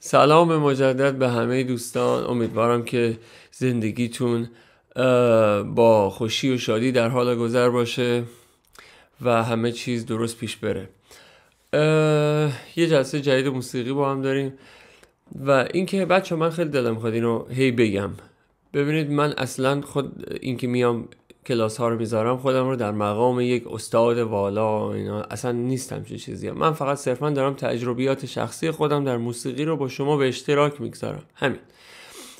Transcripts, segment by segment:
سلام مجدد به همه دوستان امیدوارم که زندگیتون با خوشی و شادی در حال گذر باشه و همه چیز درست پیش بره یه جلسه جدید موسیقی با هم داریم و اینکه بچه من خیلی دلم این رو هی بگم ببینید من اصلا خود اینکه میام کلاس ها رو میذارم خودم رو در مقام یک استاد والا اینا اصلا نیستم چه چیزی من فقط صرفا دارم تجربیات شخصی خودم در موسیقی رو با شما به اشتراک میگذارم همین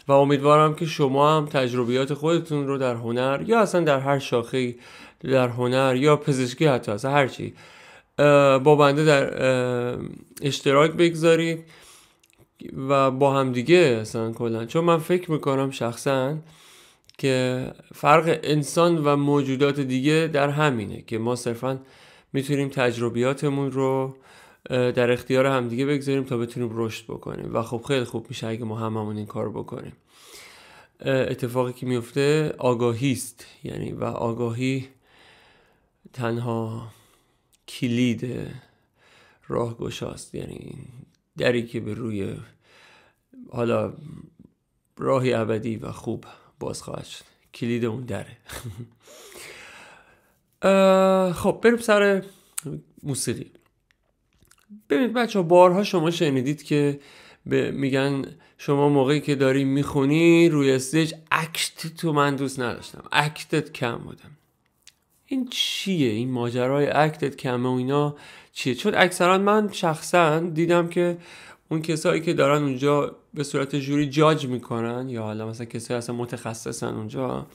و امیدوارم که شما هم تجربیات خودتون رو در هنر یا اصلا در هر شاخه در هنر یا پزشکی حتی اصلا هر چی با بنده در اشتراک بگذارید و با همدیگه اصلا کلا چون من فکر میکنم شخصا که فرق انسان و موجودات دیگه در همینه که ما صرفا میتونیم تجربیاتمون رو در اختیار همدیگه بگذاریم تا بتونیم رشد بکنیم و خب خیلی خوب میشه اگه ما هممون این کار بکنیم اتفاقی که میفته آگاهی است یعنی و آگاهی تنها کلید راه است یعنی دری که به روی حالا راهی ابدی و خوب باز خواهد شد کلید اون دره خب بریم سر موسیقی ببینید بچه بارها شما شنیدید که به میگن شما موقعی که داری میخونی روی استیج اکت تو من دوست نداشتم اکتت کم بودم این چیه این ماجرای اکتت کمه و اینا چیه چون اکثرا من شخصا دیدم که اون کسایی که دارن اونجا به صورت جوری جاج میکنن یا حالا مثلا کسایی اصلا متخصصن اونجا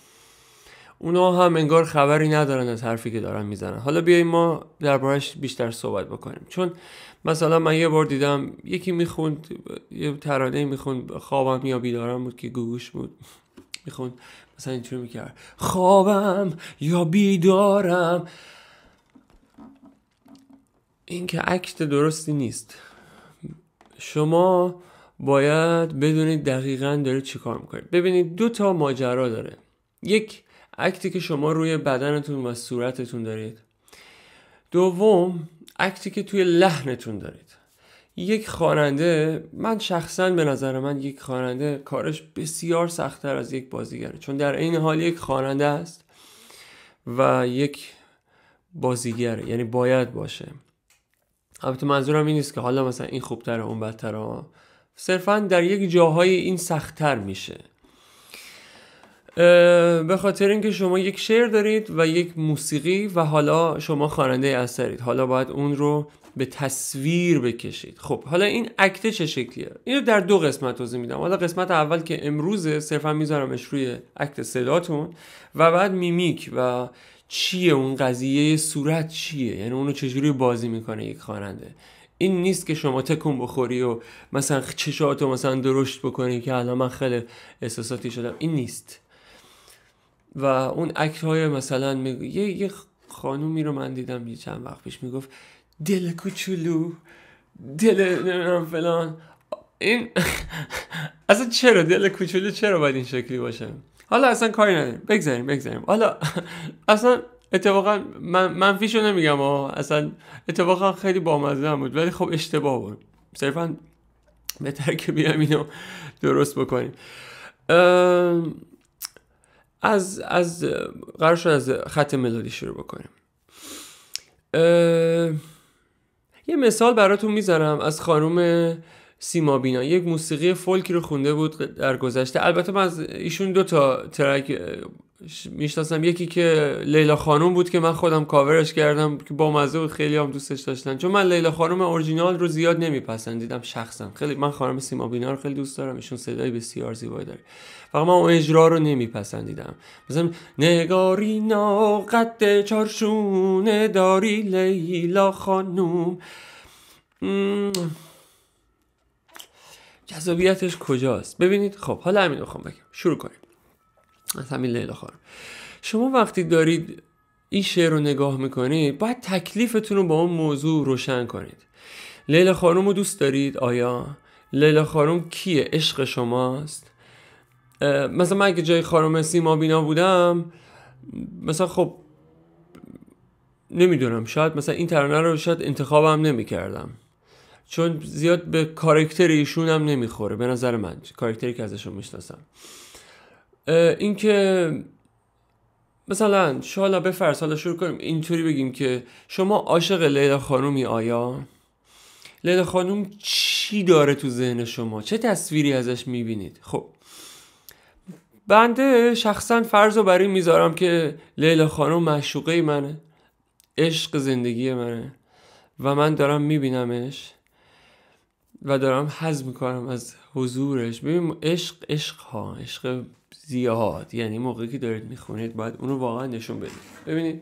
اونا هم انگار خبری ندارن از حرفی که دارن میزنن حالا بیایم ما دربارش بیشتر صحبت بکنیم چون مثلا من یه بار دیدم یکی میخوند یه ترانه میخوند خوابم یا بیدارم بود که گوگوش بود میخوند مثلا اینطور میکرد خوابم یا بیدارم این که عکت درستی نیست شما باید بدونید دقیقا دارید کار میکنید ببینید دو تا ماجرا داره یک اکتی که شما روی بدنتون و صورتتون دارید دوم اکتی که توی لحنتون دارید یک خواننده من شخصا به نظر من یک خواننده کارش بسیار سختتر از یک بازیگره چون در این حال یک خواننده است و یک بازیگر یعنی باید باشه البته منظورم این نیست که حالا مثلا این خوبتره اون بدتره صرفا در یک جاهای این سختتر میشه به خاطر اینکه شما یک شعر دارید و یک موسیقی و حالا شما خواننده اثرید حالا باید اون رو به تصویر بکشید خب حالا این اکته چه شکلیه اینو در دو قسمت توضیح میدم حالا قسمت اول که امروزه صرفا میذارمش روی اکت صداتون و بعد میمیک و چیه اون قضیه صورت چیه یعنی اونو چجوری بازی میکنه یک خواننده این نیست که شما تکون بخوری و مثلا چشاتو مثلا درشت بکنی که الان من خیلی احساساتی شدم این نیست و اون اکت های مثلا یه, خانومی رو من دیدم یه چند وقت پیش میگفت دل کوچولو دل نمیدونم فلان این اصلا چرا دل کوچولو چرا باید این شکلی باشه حالا اصلا کاری نداریم بگذاریم بگذاریم حالا اصلا اتفاقا من منفیشو نمیگم ها اصلا اتفاقا خیلی بامزه هم بود ولی خب اشتباه بود صرفا بهتر که بیام اینو درست بکنیم از از قرار شد از خط ملودی شروع بکنیم یه مثال براتون میذارم از خانوم سیما بینا یک موسیقی فولکی رو خونده بود در گذشته البته من از ایشون دو تا ترک میشناسم یکی که لیلا خانوم بود که من خودم کاورش کردم که با مزه بود خیلی هم دوستش داشتن چون من لیلا خانوم اورجینال رو زیاد نمیپسندیدم شخصا. خیلی من خانم سیما بینا رو خیلی دوست دارم ایشون صدای بسیار زیبایی داره فقط من اون اجرا رو نمیپسندیدم مثلا نا قد چارشونه داری لیلا خانوم جذابیتش کجاست ببینید خب حالا همین میخوام بگم شروع کنیم از همین لیلا خانم شما وقتی دارید این شعر رو نگاه میکنید باید تکلیفتون رو با اون موضوع روشن کنید لیلا خانم رو دوست دارید آیا لیلا خانم کیه عشق شماست مثلا من اگه جای خانم سیما بینا بودم مثلا خب نمیدونم شاید مثلا این ترانه رو شاید انتخابم نمیکردم چون زیاد به کارکتر ایشون هم نمیخوره به نظر من کارکتری که ازشون میشناسم اینکه مثلا شالا بفرس حالا شروع کنیم اینطوری بگیم که شما عاشق لیلا خانومی آیا لیلا خانوم چی داره تو ذهن شما چه تصویری ازش میبینید خب بنده شخصا فرض رو بر این میذارم که لیلا خانوم معشوقه منه عشق زندگی منه و من دارم میبینمش و دارم حض میکنم از حضورش ببین عشق عشق ها عشق زیاد یعنی موقعی که دارید میخونید باید اونو واقعا نشون بدید ببینید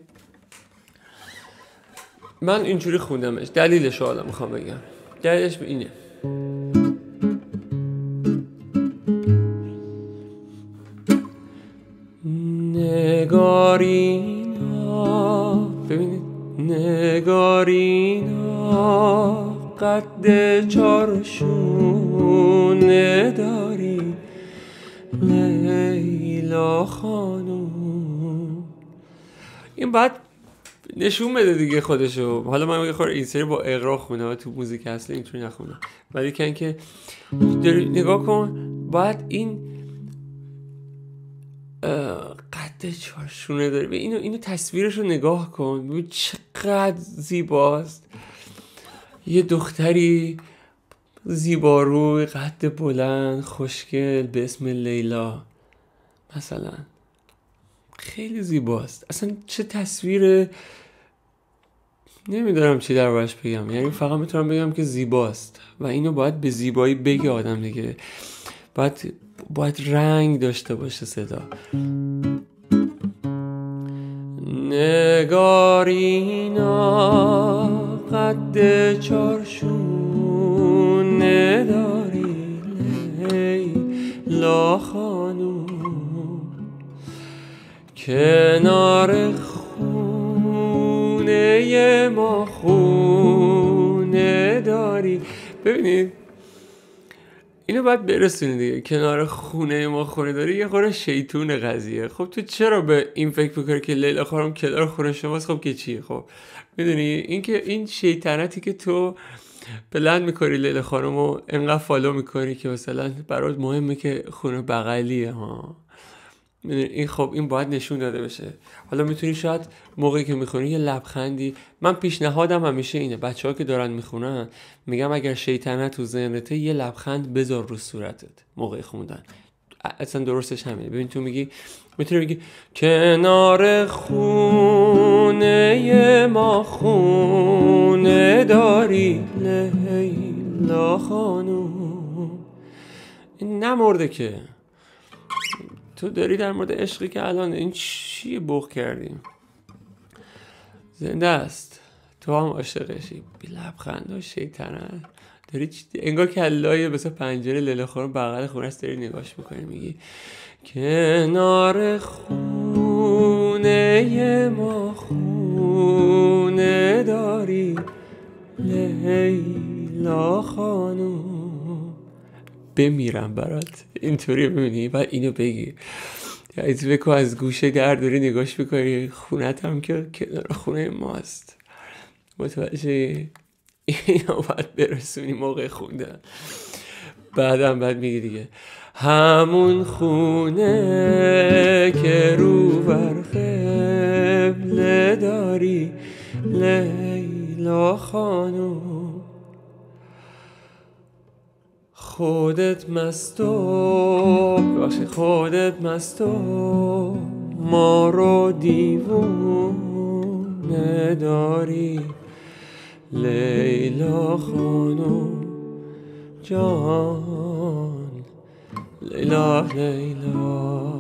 من اینجوری خوندمش دلیلش الان میخوام بگم دلیلش اینه نگارینا ببینید نگارینا قد چارشونه داری لیلا خانم این بعد نشون بده دیگه خودشو حالا من یه این سری با اقرا و تو موزیک اصلی اینطوری نخونه ولی کن که نگاه کن بعد این قد چارشونه داری اینو اینو تصویرش رو نگاه کن چقدر زیباست یه دختری زیباروی قد بلند خوشگل به اسم لیلا مثلا خیلی زیباست اصلا چه تصویر نمیدونم چی در بگم یعنی فقط میتونم بگم که زیباست و اینو باید به زیبایی بگه آدم دیگه باید, باید رنگ داشته باشه صدا نگارینا قد چارشون نداری لیلا خانوم کنار خونه ما خونه داری ببینید اینو باید برسونی دیگه کنار خونه ما خونه داری یه خونه شیطون قضیه خب تو چرا به این فکر بکنی که لیلا خانم کنار خونه شماست خب که چیه خب میدونی اینکه این شیطنتی که تو بلند میکنی لیلا خانم رو انقدر فالو میکنی که مثلا برات مهمه که خونه بغلیه ها این خب این باید نشون داده بشه حالا میتونی شاید موقعی که میخونی یه لبخندی من پیشنهادم همیشه اینه بچه ها که دارن میخونن میگم اگر شیطنه تو ذهنته یه لبخند بذار رو صورتت موقع خوندن اصلا درستش همینه ببین تو میگی میتونی بگی کنار خونه ما خونه داری لیلا خانوم این نمرده که تو داری در مورد عشقی که الان این چی بغ کردیم زنده است تو هم عاشقشی بی لبخند و شیطنت داری چی؟ انگار کلای مثل پنجره لله خور بغل خونه است داری نگاش میکنی میگی کنار خونه ما خونه داری لیلا خانوم بمیرم برات اینطوری ببینی و اینو بگی یعنی از گوشه در داری نگاش میکنی خونت هم که کنار خونه ماست متوجه اینو باید برسونی موقع خوندن بعدم بعد میگی دیگه همون خونه که رو بر قبله داری لیلا خانم خودت مستو باشه خودت مستو ما رو دیوونه داری لیلا خانم جان لیلا لیلا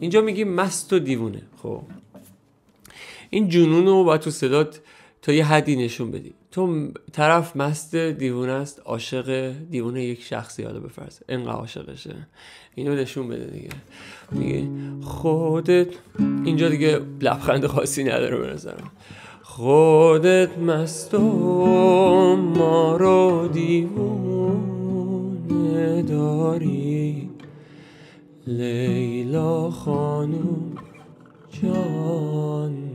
اینجا میگی مست و دیوونه خب این جنون رو باید تو صدات تا یه حدی نشون بدی تو طرف مست دیوونه است عاشق دیوونه یک شخصی حالا بفرض انقدر عاشقشه اینو نشون بده دیگه میگه خودت اینجا دیگه لبخند خاصی نداره به خودت مست و ما رو دیوونه داری لیلا خانو جان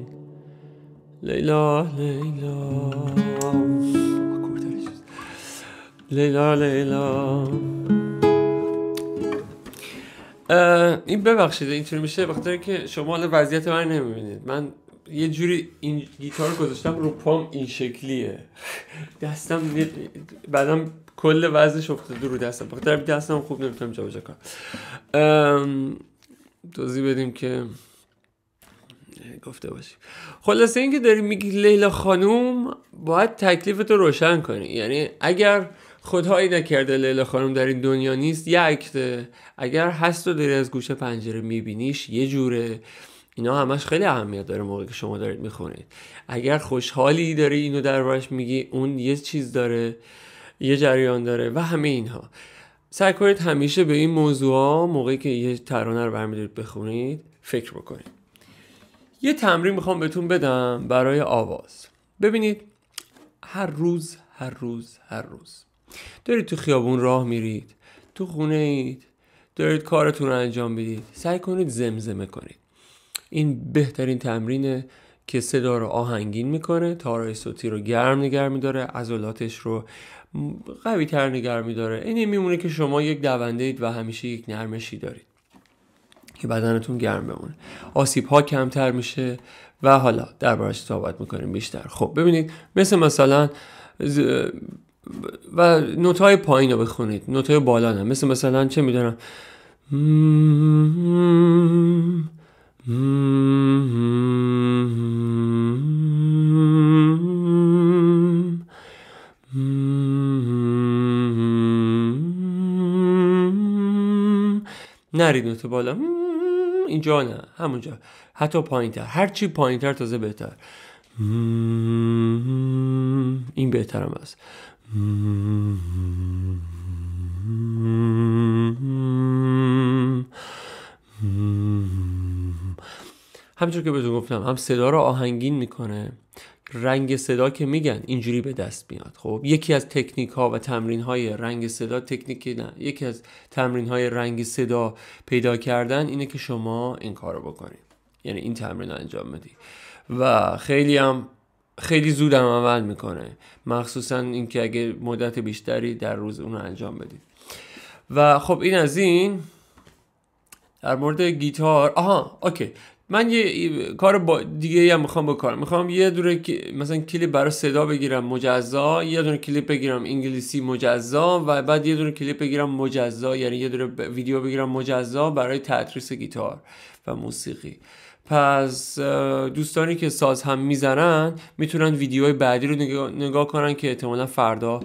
لیلا لیلا لیلا لیلا این ببخشید اینطوری میشه وقتی که شما الان وضعیت من نمیبینید من یه جوری این گیتار گذاشتم رو پام این شکلیه دستم بعدم کل وزنش افتاده رو دستم بخاطر دستم خوب نمیتونم جابجا کنم توضیح بدیم که گفته باشی خلاصه اینکه داری میگی لیلا خانوم باید تکلیف روشن کنی یعنی اگر خدایی نکرده لیلا خانوم در این دنیا نیست یه اگر هست و داری از گوشه پنجره میبینیش یه جوره اینا همش خیلی اهمیت داره موقعی که شما دارید میخونید اگر خوشحالی داری اینو در دربارش میگی اون یه چیز داره یه جریان داره و همه اینها سعی کنید همیشه به این موضوع موقعی که یه ترانه رو برمیدارید بخونید فکر بکنید یه تمرین میخوام بهتون بدم برای آواز ببینید هر روز هر روز هر روز دارید تو خیابون راه میرید تو خونه اید دارید کارتون رو انجام میدید، سعی کنید زمزمه کنید این بهترین تمرینه که صدا رو آهنگین میکنه تارای صوتی رو گرم نگر میداره عضلاتش رو قوی تر نگر میداره اینه میمونه که شما یک دونده اید و همیشه یک نرمشی دارید که بدنتون گرم بمونه آسیب ها کمتر میشه و حالا دربارش صحبت میکنیم بیشتر خب ببینید مثل مثلا و نوت های پایین رو بخونید نوت های بالا نه مثل مثلا چه میدونم نرید نوت بالا اینجا نه همونجا حتی پایین تر هر چی پایین تر تازه بهتر این بهترم است همچون که بهتون گفتم هم صدا رو آهنگین میکنه رنگ صدا که میگن اینجوری به دست میاد خب یکی از تکنیک ها و تمرین های رنگ صدا تکنیک نه یکی از تمرین های رنگ صدا پیدا کردن اینه که شما این کارو بکنید یعنی این تمرین رو انجام بدی و خیلی هم خیلی زود هم عمل میکنه مخصوصا اینکه اگه مدت بیشتری در روز اون رو انجام بدید و خب این از این در مورد گیتار آها اوکی من یه کار با دیگه هم میخوام بکنم میخوام یه دونه مثلا کلیپ برای صدا بگیرم مجزا یه دونه کلیپ بگیرم انگلیسی مجزا و بعد یه دونه کلیپ بگیرم مجزا یعنی یه دوره ویدیو بگیرم مجزا برای تدریس گیتار و موسیقی پس دوستانی که ساز هم میزنن میتونن ویدیوهای بعدی رو نگاه, کنن که احتمالا فردا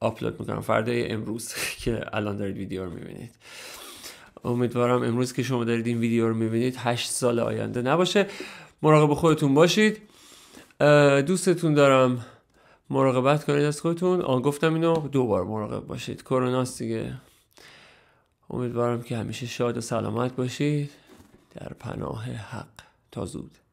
آپلود میکنم فردا امروز که الان دارید ویدیو رو میبینید امیدوارم امروز که شما دارید این ویدیو رو میبینید هشت سال آینده نباشه مراقب خودتون باشید دوستتون دارم مراقبت کنید از خودتون آن گفتم اینو دوبار مراقب باشید کرونا دیگه امیدوارم که همیشه شاد و سلامت باشید در پناه حق تا زود